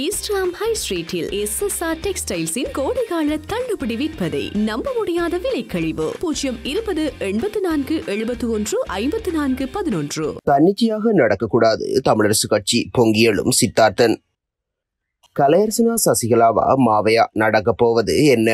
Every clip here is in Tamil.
ஈஸ்ட்ராம் ஹை ஸ்ட்ரீட்டில் எஸ் எஸ் ஆர் டெக்ஸ்டைல்ஸின் கோடைகால தள்ளுபடி விற்பதை நம்ப முடியாத விலைக்கழிவு பூஜ்ஜியம் இருபது எண்பத்தி நான்கு எழுபத்தி ஒன்று ஐம்பத்தி நான்கு பதினொன்று தன்னிச்சையாக நடக்கக்கூடாது தமிழரசு கட்சி பொங்கியலும் சித்தார்த்தன் கலையரசனா சசிகலாவா மாவையா நடக்கப் போவது என்ன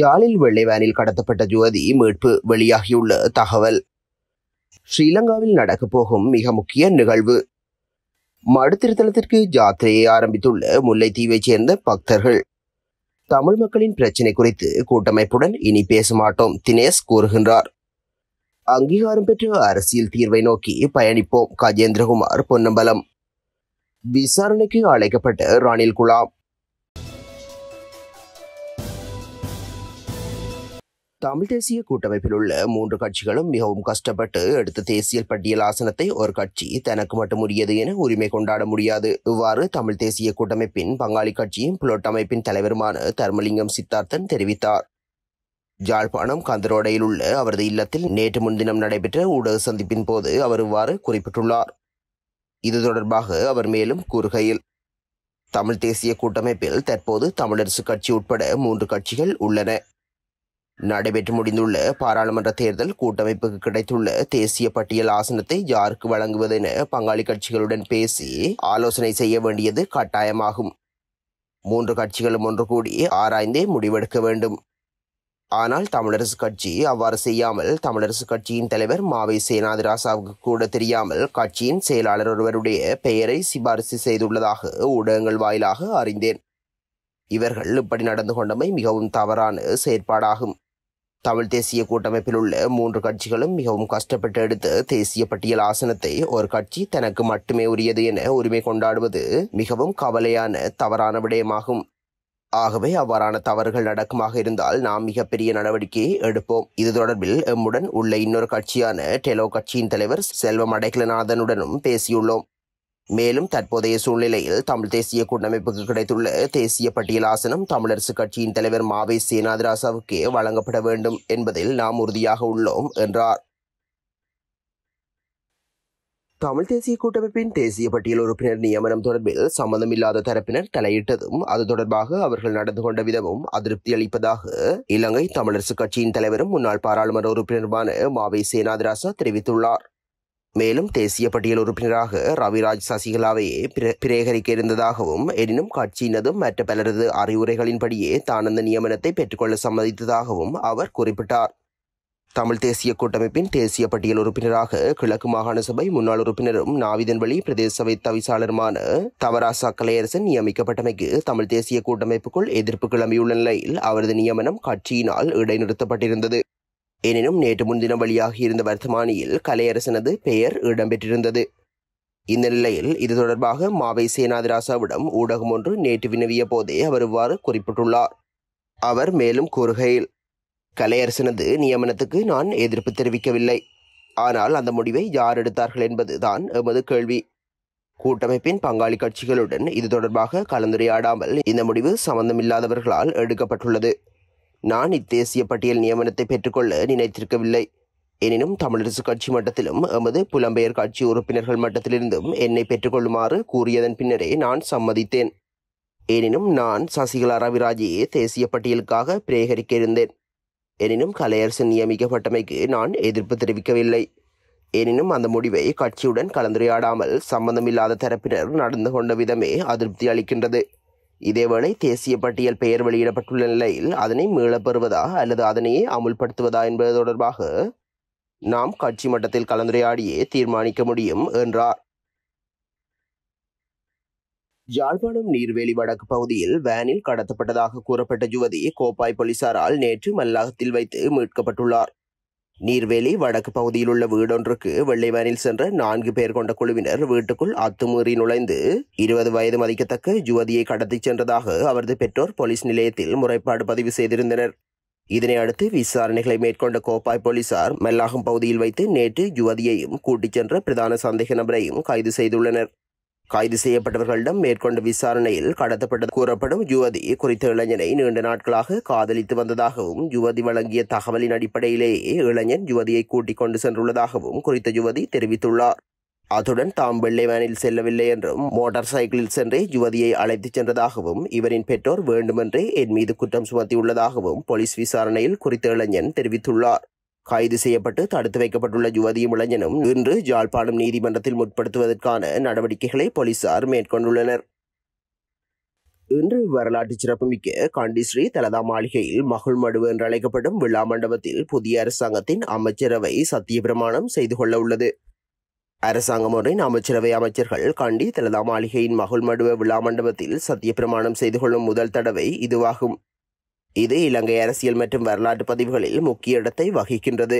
ஜாலில் வெள்ளை வேனில் கடத்தப்பட்ட ஜோதி மீட்பு வெளியாகியுள்ள தகவல் ஸ்ரீலங்காவில் நடக்கப் போகும் மிக முக்கிய நிகழ்வு மடுத்திருத்தலத்திற்கு ஜாத்திரையை ஆரம்பித்துள்ள முல்லைத்தீவைச் சேர்ந்த பக்தர்கள் தமிழ் மக்களின் பிரச்சினை குறித்து கூட்டமைப்புடன் இனி பேச மாட்டோம் தினேஷ் கூறுகின்றார் அங்கீகாரம் பெற்ற அரசியல் தீர்வை நோக்கி பயணிப்போம் கஜேந்திரகுமார் பொன்னம்பலம் விசாரணைக்கு அழைக்கப்பட்ட ராணில் குலாம் தமிழ் தேசிய கூட்டமைப்பில் உள்ள மூன்று கட்சிகளும் மிகவும் கஷ்டப்பட்டு எடுத்த தேசிய பட்டியல் ஆசனத்தை ஒரு கட்சி தனக்கு மட்டும் உரியது என உரிமை கொண்டாட முடியாது இவ்வாறு தமிழ் தேசிய கூட்டமைப்பின் பங்காளி கட்சியும் புலோட் அமைப்பின் தலைவருமான தர்மலிங்கம் சித்தார்த்தன் தெரிவித்தார் ஜாழ்ப்பாணம் கந்தரோடையில் உள்ள அவரது இல்லத்தில் நேற்று முன்தினம் நடைபெற்ற ஊடக சந்திப்பின் போது அவர் இவ்வாறு குறிப்பிட்டுள்ளார் இது தொடர்பாக அவர் மேலும் கூறுகையில் தமிழ் தேசிய கூட்டமைப்பில் தற்போது தமிழரசு கட்சி உட்பட மூன்று கட்சிகள் உள்ளன நடைபெற்று முடிந்துள்ள பாராளுமன்ற தேர்தல் கூட்டமைப்புக்கு கிடைத்துள்ள தேசிய பட்டியல் ஆசனத்தை யாருக்கு வழங்குவது என பங்காளி கட்சிகளுடன் பேசி ஆலோசனை செய்ய வேண்டியது கட்டாயமாகும் மூன்று கட்சிகளும் ஒன்று கூடி ஆராய்ந்தே முடிவெடுக்க வேண்டும் ஆனால் தமிழரசுக் கட்சி அவ்வாறு செய்யாமல் தமிழரசுக் கட்சியின் தலைவர் மாவை சேனாதிராசாவுக்கு கூட தெரியாமல் கட்சியின் செயலாளர் ஒருவருடைய பெயரை சிபாரிசு செய்துள்ளதாக ஊடகங்கள் வாயிலாக அறிந்தேன் இவர்கள் இப்படி நடந்து கொண்டமை மிகவும் தவறான செயற்பாடாகும் தமிழ் தேசிய கூட்டமைப்பில் உள்ள மூன்று கட்சிகளும் மிகவும் கஷ்டப்பட்டு எடுத்து தேசிய பட்டியல் ஆசனத்தை ஒரு கட்சி தனக்கு மட்டுமே உரியது என உரிமை கொண்டாடுவது மிகவும் கவலையான தவறான விடயமாகும் ஆகவே அவ்வாறான தவறுகள் நடக்குமாக இருந்தால் நாம் மிகப்பெரிய நடவடிக்கையை எடுப்போம் இது தொடர்பில் எம்முடன் உள்ள இன்னொரு கட்சியான டெலோ கட்சியின் தலைவர் செல்வம் அடைக்கலநாதனுடனும் பேசியுள்ளோம் மேலும் தற்போதைய சூழ்நிலையில் தமிழ் தேசிய கூட்டமைப்புக்கு கிடைத்துள்ள தேசிய பட்டியல் ஆசனம் தமிழரசு கட்சியின் தலைவர் மாவை சேனாதிராசாவுக்கு வழங்கப்பட வேண்டும் என்பதில் நாம் உறுதியாக உள்ளோம் என்றார் தமிழ் தேசிய கூட்டமைப்பின் தேசிய பட்டியல் உறுப்பினர் நியமனம் தொடர்பில் சம்மந்தமில்லாத தரப்பினர் தலையிட்டதும் அது தொடர்பாக அவர்கள் நடந்து கொண்ட விதமும் அதிருப்தி அளிப்பதாக இலங்கை தமிழரசு கட்சியின் தலைவரும் முன்னாள் பாராளுமன்ற உறுப்பினருமான மாவை சேனாதிராசா தெரிவித்துள்ளார் மேலும் தேசிய பட்டியல் உறுப்பினராக ரவிராஜ் சசிகலாவை பிரேகரிக்க இருந்ததாகவும் எனினும் கட்சியினதும் மற்ற பலரது அறிவுரைகளின்படியே தான் அந்த நியமனத்தை பெற்றுக்கொள்ள சம்மதித்ததாகவும் அவர் குறிப்பிட்டார் தமிழ் தேசிய கூட்டமைப்பின் தேசிய பட்டியல் உறுப்பினராக கிழக்கு மாகாண சபை முன்னாள் உறுப்பினரும் நாவிதன்வழி பிரதேச சபை தவிசாளருமான தவராசா கலையரசன் நியமிக்கப்பட்டமைக்கு தமிழ் தேசிய கூட்டமைப்புக்குள் எதிர்ப்பு கிளம்பியுள்ள நிலையில் அவரது நியமனம் கட்சியினால் இடைநிறுத்தப்பட்டிருந்தது எனினும் நேற்று முன்தினம் வெளியாகி இருந்த வர்த்தமானியில் கலையரசனது பெயர் இடம்பெற்றிருந்தது இந்த நிலையில் இது தொடர்பாக மாவை சேனாதிராசாவிடம் ஊடகம் ஒன்று நேற்று வினவிய போதே அவர் இவ்வாறு குறிப்பிட்டுள்ளார் அவர் மேலும் கூறுகையில் கலையரசனது நியமனத்துக்கு நான் எதிர்ப்பு தெரிவிக்கவில்லை ஆனால் அந்த முடிவை யார் எடுத்தார்கள் என்பதுதான் எமது கேள்வி கூட்டமைப்பின் பங்காளி கட்சிகளுடன் இது தொடர்பாக கலந்துரையாடாமல் இந்த முடிவு சம்பந்தமில்லாதவர்களால் எடுக்கப்பட்டுள்ளது நான் இத்தேசிய பட்டியல் நியமனத்தை பெற்றுக்கொள்ள நினைத்திருக்கவில்லை எனினும் தமிழரசு கட்சி மட்டத்திலும் எமது புலம்பெயர் கட்சி உறுப்பினர்கள் மட்டத்திலிருந்தும் என்னை பெற்றுக்கொள்ளுமாறு கூறியதன் பின்னரே நான் சம்மதித்தேன் எனினும் நான் சசிகலா ரவிராஜையே தேசிய பட்டியலுக்காக பிரேகரிக்க இருந்தேன் எனினும் கலையரசு நியமிக்கப்பட்டமைக்கு நான் எதிர்ப்பு தெரிவிக்கவில்லை எனினும் அந்த முடிவை கட்சியுடன் கலந்துரையாடாமல் சம்பந்தமில்லாத தரப்பினர் நடந்து கொண்ட விதமே அதிருப்தி அளிக்கின்றது இதேவேளை தேசிய பட்டியல் பெயர் வெளியிடப்பட்டுள்ள நிலையில் அதனை மீளப்பெறுவதா அல்லது அதனையே அமுல்படுத்துவதா என்பது தொடர்பாக நாம் கட்சி மட்டத்தில் கலந்துரையாடியே தீர்மானிக்க முடியும் என்றார் யாழ்ப்பாணம் நீர்வேலி வடக்கு பகுதியில் வேனில் கடத்தப்பட்டதாக கூறப்பட்ட யுவதி கோப்பாய் போலீசாரால் நேற்று மல்லாகத்தில் வைத்து மீட்கப்பட்டுள்ளார் நீர்வேலி வடக்கு பகுதியில் உள்ள வீடொன்றுக்கு வெள்ளைவானில் சென்ற நான்கு பேர் கொண்ட குழுவினர் வீட்டுக்குள் அத்துமீறி நுழைந்து இருபது வயது மதிக்கத்தக்க யுவதியை கடத்திச் சென்றதாக அவரது பெற்றோர் போலீஸ் நிலையத்தில் முறைப்பாடு பதிவு செய்திருந்தனர் இதனை அடுத்து விசாரணைகளை மேற்கொண்ட கோப்பாய் போலீசார் மெல்லாகம் பகுதியில் வைத்து நேற்று யுவதியையும் கூட்டிச் சென்ற பிரதான சந்தேக நபரையும் கைது செய்துள்ளனர் கைது செய்யப்பட்டவர்களிடம் மேற்கொண்ட விசாரணையில் கடத்தப்பட்டது கூறப்படும் யுவதி குறித்த இளைஞனை நீண்ட நாட்களாக காதலித்து வந்ததாகவும் யுவதி வழங்கிய தகவலின் அடிப்படையிலேயே இளைஞன் யுவதியை கூட்டிக் கொண்டு சென்றுள்ளதாகவும் குறித்த யுவதி தெரிவித்துள்ளார் அத்துடன் தாம் வெள்ளை வேனில் செல்லவில்லை என்றும் மோட்டார் சைக்கிளில் சென்றே யுவதியை அழைத்துச் சென்றதாகவும் இவரின் பெற்றோர் வேண்டுமென்றே என் மீது குற்றம் சுமத்தியுள்ளதாகவும் போலீஸ் விசாரணையில் குறித்த இளைஞன் தெரிவித்துள்ளார் கைது செய்யப்பட்டு தடுத்து வைக்கப்பட்டுள்ள யுவதியும் இளைஞனும் இன்று ஜாழ்ப்பாணம் நீதிமன்றத்தில் முற்படுத்துவதற்கான நடவடிக்கைகளை போலீசார் மேற்கொண்டுள்ளனர் இன்று வரலாற்று சிறப்புமிக்க காண்டிஸ்ரீ தலதா மாளிகையில் மகுள் மடுவு என்று அழைக்கப்படும் விழா மண்டபத்தில் புதிய அரசாங்கத்தின் அமைச்சரவை சத்தியபிரமாணம் செய்து கொள்ள உள்ளது அரசாங்கம் ஒன்றின் அமைச்சரவை அமைச்சர்கள் கண்டி தலதா மாளிகையின் மகுள் மடுவ விழா மண்டபத்தில் பிரமாணம் செய்து கொள்ளும் முதல் தடவை இதுவாகும் இது இலங்கை அரசியல் மற்றும் வரலாற்று பதிவுகளில் முக்கிய இடத்தை வகிக்கின்றது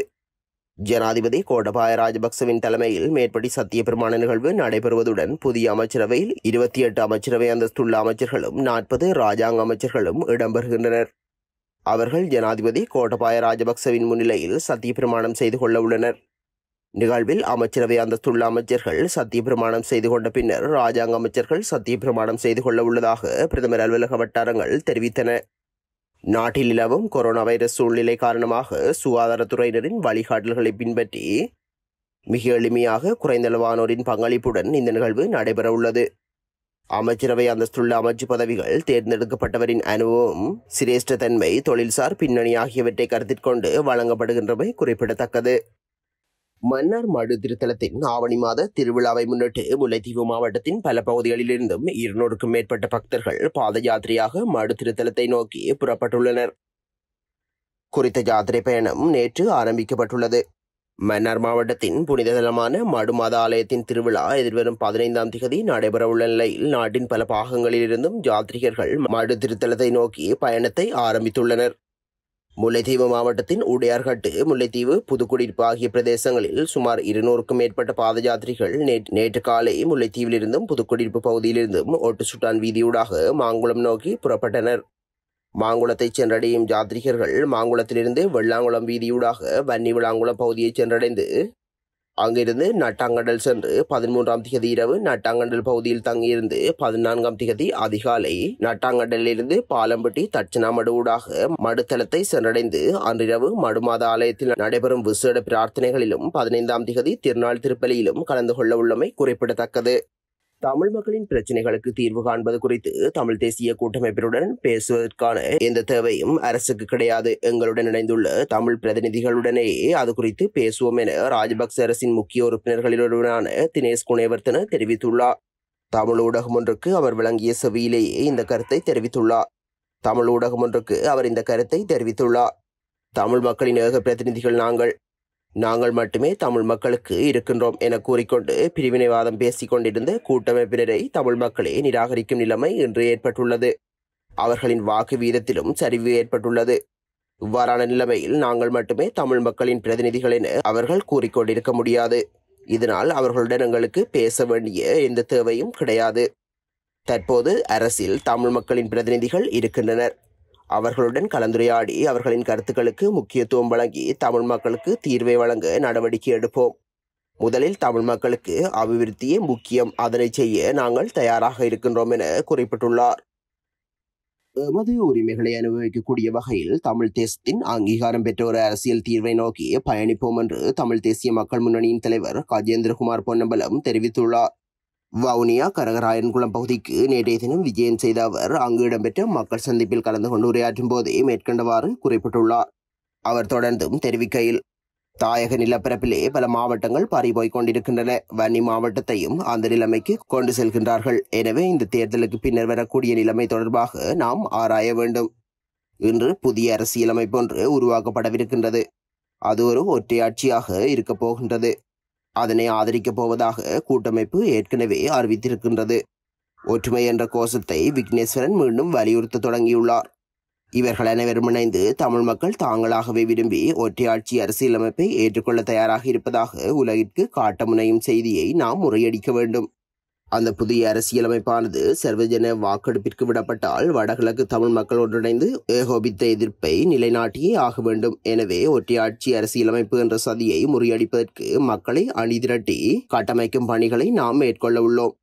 ஜனாதிபதி கோடபாய ராஜபக்சவின் தலைமையில் மேற்படி சத்தியப்பிரமாண நிகழ்வு நடைபெறுவதுடன் புதிய அமைச்சரவையில் இருபத்தி எட்டு அமைச்சரவை அந்தஸ்துள்ள அமைச்சர்களும் நாற்பது ராஜாங்க அமைச்சர்களும் இடம்பெறுகின்றனர் அவர்கள் ஜனாதிபதி கோட்டபாய ராஜபக்சவின் முன்னிலையில் பிரமாணம் செய்து கொள்ள உள்ளனர் நிகழ்வில் அமைச்சரவை அந்தஸ்துள்ள அமைச்சர்கள் பிரமாணம் செய்து கொண்ட பின்னர் ராஜாங்க அமைச்சர்கள் சத்திய பிரமாணம் செய்து கொள்ள உள்ளதாக பிரதமர் அலுவலக வட்டாரங்கள் தெரிவித்தன நாட்டில் நிலவும் கொரோனா வைரஸ் சூழ்நிலை காரணமாக சுகாதாரத்துறையினரின் வழிகாட்டல்களை பின்பற்றி மிக எளிமையாக குறைந்தளவானோரின் பங்களிப்புடன் இந்த நிகழ்வு நடைபெறவுள்ளது அமைச்சரவை அந்தஸ்துள்ள அமைச்சு பதவிகள் தேர்ந்தெடுக்கப்பட்டவரின் அனுபவம் சிரேஷ்டத்தன்மை தொழில்சார் பின்னணி ஆகியவற்றை கருத்திற்கொண்டு வழங்கப்படுகின்றமை குறிப்பிடத்தக்கது மன்னார் மடு திருத்தலத்தின் ஆவணி மாத திருவிழாவை முன்னிட்டு முல்லைத்தீவு மாவட்டத்தின் பல பகுதிகளிலிருந்தும் இருநூறுக்கும் மேற்பட்ட பக்தர்கள் பாத யாத்திரையாக மடு திருத்தலத்தை நோக்கி புறப்பட்டுள்ளனர் குறித்த யாத்திரை பயணம் நேற்று ஆரம்பிக்கப்பட்டுள்ளது மன்னார் மாவட்டத்தின் புனித தலமான மாத ஆலயத்தின் திருவிழா எதிர்வரும் பதினைந்தாம் திகதி நடைபெறவுள்ள நிலையில் நாட்டின் பல பாகங்களிலிருந்தும் யாத்ரிகர்கள் மடு திருத்தலத்தை நோக்கி பயணத்தை ஆரம்பித்துள்ளனர் முல்லைத்தீவு மாவட்டத்தின் உடையார்கட்டு முல்லைத்தீவு புதுக்குடியிருப்பு ஆகிய பிரதேசங்களில் சுமார் இருநூறுக்கும் மேற்பட்ட பாத யாத்திரிகள் நேற்று காலை முல்லைத்தீவிலிருந்தும் புதுக்குடியிருப்பு பகுதியிலிருந்தும் ஓட்டு சுட்டான் வீதியூடாக மாங்குளம் நோக்கி புறப்பட்டனர் மாங்குளத்தை சென்றடையும் யாத்ரிகர்கள் மாங்குளத்திலிருந்து வெள்ளாங்குளம் வீதியூடாக வன்னி விளாங்குளம் பகுதியை சென்றடைந்து அங்கிருந்து நட்டாங்கடல் சென்று பதிமூன்றாம் திகதி இரவு நட்டாங்கடல் பகுதியில் தங்கியிருந்து பதினான்காம் திகதி அதிகாலை நட்டாங்கடலிலிருந்து பாலம்பட்டி தட்சிணாமடு ஊடாக மடுத்தலத்தை சென்றடைந்து அன்றிரவு மடுமாத ஆலயத்தில் நடைபெறும் விசேட பிரார்த்தனைகளிலும் பதினைந்தாம் திகதி திருநாள் திருப்பலியிலும் கலந்து கொள்ள உள்ளமை குறிப்பிடத்தக்கது தமிழ் மக்களின் பிரச்சனைகளுக்கு தீர்வு காண்பது குறித்து தமிழ் தேசிய கூட்டமைப்பினுடன் பேசுவதற்கான எந்த தேவையும் அரசுக்கு கிடையாது எங்களுடன் இணைந்துள்ள தமிழ் பிரதிநிதிகளுடனே அது குறித்து பேசுவோம் என ராஜபக்ச அரசின் முக்கிய உறுப்பினர்களினொருவரான தினேஷ் குணேவர்த்தன தெரிவித்துள்ளார் தமிழ் ஊடகம் ஒன்றுக்கு அவர் விளங்கிய செவியிலேயே இந்த கருத்தை தெரிவித்துள்ளார் தமிழ் ஊடகம் ஒன்றுக்கு அவர் இந்த கருத்தை தெரிவித்துள்ளார் தமிழ் மக்களின் ஏக பிரதிநிதிகள் நாங்கள் நாங்கள் மட்டுமே தமிழ் மக்களுக்கு இருக்கின்றோம் என கூறிக்கொண்டு பிரிவினைவாதம் பேசிக் கொண்டிருந்த கூட்டமைப்பினரை தமிழ் மக்களே நிராகரிக்கும் நிலைமை இன்று ஏற்பட்டுள்ளது அவர்களின் வாக்கு வீதத்திலும் சரிவு ஏற்பட்டுள்ளது இவ்வாறான நிலைமையில் நாங்கள் மட்டுமே தமிழ் மக்களின் பிரதிநிதிகள் என அவர்கள் கூறிக்கொண்டிருக்க முடியாது இதனால் அவர்களுடன் எங்களுக்கு பேச வேண்டிய எந்த தேவையும் கிடையாது தற்போது அரசில் தமிழ் மக்களின் பிரதிநிதிகள் இருக்கின்றனர் அவர்களுடன் கலந்துரையாடி அவர்களின் கருத்துக்களுக்கு முக்கியத்துவம் வழங்கி தமிழ் மக்களுக்கு தீர்வை வழங்க நடவடிக்கை எடுப்போம் முதலில் தமிழ் மக்களுக்கு அபிவிருத்தியே முக்கியம் அதனை செய்ய நாங்கள் தயாராக இருக்கின்றோம் என குறிப்பிட்டுள்ளார் எமது உரிமைகளை அனுபவிக்கக்கூடிய வகையில் தமிழ் தேசத்தின் அங்கீகாரம் பெற்ற ஒரு அரசியல் தீர்வை நோக்கி பயணிப்போம் என்று தமிழ் தேசிய மக்கள் முன்னணியின் தலைவர் கஜேந்திரகுமார் பொன்னம்பலம் தெரிவித்துள்ளார் வவுனியா கரகராயன்குளம் பகுதிக்கு நேற்றைய தினம் விஜயம் செய்த அவர் அங்கு இடம்பெற்ற மக்கள் சந்திப்பில் கலந்து கொண்டு உரையாற்றும் போதே மேற்கண்டவாறு குறிப்பிட்டுள்ளார் அவர் தொடர்ந்தும் தெரிவிக்கையில் தாயக நிலப்பரப்பிலே பல மாவட்டங்கள் பாரிபோய் கொண்டிருக்கின்றன வன்னி மாவட்டத்தையும் அந்த நிலைமைக்கு கொண்டு செல்கின்றார்கள் எனவே இந்த தேர்தலுக்கு பின்னர் வரக்கூடிய நிலைமை தொடர்பாக நாம் ஆராய வேண்டும் இன்று புதிய அரசியலமைப்பு ஒன்று உருவாக்கப்படவிருக்கின்றது அது ஒரு ஒற்றையாட்சியாக இருக்கப் போகின்றது அதனை ஆதரிக்கப் போவதாக கூட்டமைப்பு ஏற்கனவே அறிவித்திருக்கின்றது ஒற்றுமை என்ற கோஷத்தை விக்னேஸ்வரன் மீண்டும் வலியுறுத்த தொடங்கியுள்ளார் இவர்கள் அனைவரும் இணைந்து தமிழ் மக்கள் தாங்களாகவே விரும்பி ஒற்றையாட்சி அரசியலமைப்பை ஏற்றுக்கொள்ள தயாராக இருப்பதாக உலகிற்கு காட்ட முனையும் செய்தியை நாம் முறையடிக்க வேண்டும் அந்த புதிய அரசியலமைப்பானது சர்வஜன வாக்கெடுப்பிற்கு விடப்பட்டால் வடகிழக்கு தமிழ் மக்கள் ஒன்றிணைந்து ஏகோபித்த எதிர்ப்பை நிலைநாட்டியே ஆக வேண்டும் எனவே ஒற்றையாட்சி அரசியலமைப்பு என்ற சதியை முறியடிப்பதற்கு மக்களை அணிதிரட்டி கட்டமைக்கும் பணிகளை நாம் மேற்கொள்ள உள்ளோம்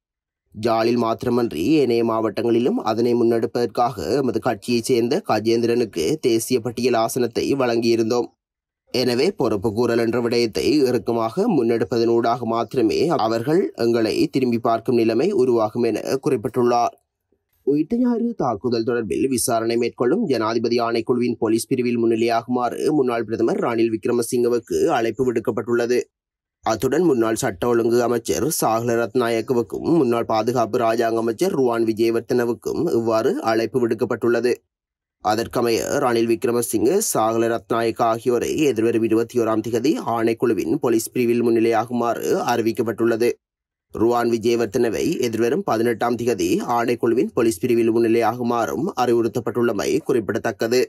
ஜாலில் மாத்திரமன்றி ஏனைய மாவட்டங்களிலும் அதனை முன்னெடுப்பதற்காக எமது கட்சியைச் சேர்ந்த கஜேந்திரனுக்கு தேசிய பட்டியல் ஆசனத்தை வழங்கியிருந்தோம் எனவே பொறுப்பு கூறல் என்ற விடயத்தை இறுக்கமாக முன்னெடுப்பதனூடாக மாத்திரமே அவர்கள் எங்களை திரும்பி பார்க்கும் நிலைமை உருவாகும் என குறிப்பிட்டுள்ளார் உயிர்த்த தாக்குதல் தொடர்பில் விசாரணை மேற்கொள்ளும் ஜனாதிபதி ஆணைக்குழுவின் போலீஸ் பிரிவில் முன்னிலையாகுமாறு முன்னாள் பிரதமர் ரணில் விக்ரமசிங்கவுக்கு அழைப்பு விடுக்கப்பட்டுள்ளது அத்துடன் முன்னாள் சட்ட ஒழுங்கு அமைச்சர் சாகல ரத்நாயக்கவுக்கும் முன்னாள் பாதுகாப்பு ராஜாங்க அமைச்சர் ருவான் விஜயவர்த்தனவுக்கும் இவ்வாறு அழைப்பு விடுக்கப்பட்டுள்ளது அதற்கமைய ரணில் விக்ரமசிங்கு சாகல ரத்நாயக் ஆகியோரை எதிர்வரும் இருபத்தி ஓராம் திகதி ஆணைக்குழுவின் போலீஸ் பிரிவில் முன்னிலையாகுமாறு அறிவிக்கப்பட்டுள்ளது ருவான் விஜயவர்த்தனவை எதிர்வரும் பதினெட்டாம் திகதி ஆணைக்குழுவின் போலீஸ் பிரிவில் முன்னிலையாகுமாறும் அறிவுறுத்தப்பட்டுள்ளமை குறிப்பிடத்தக்கது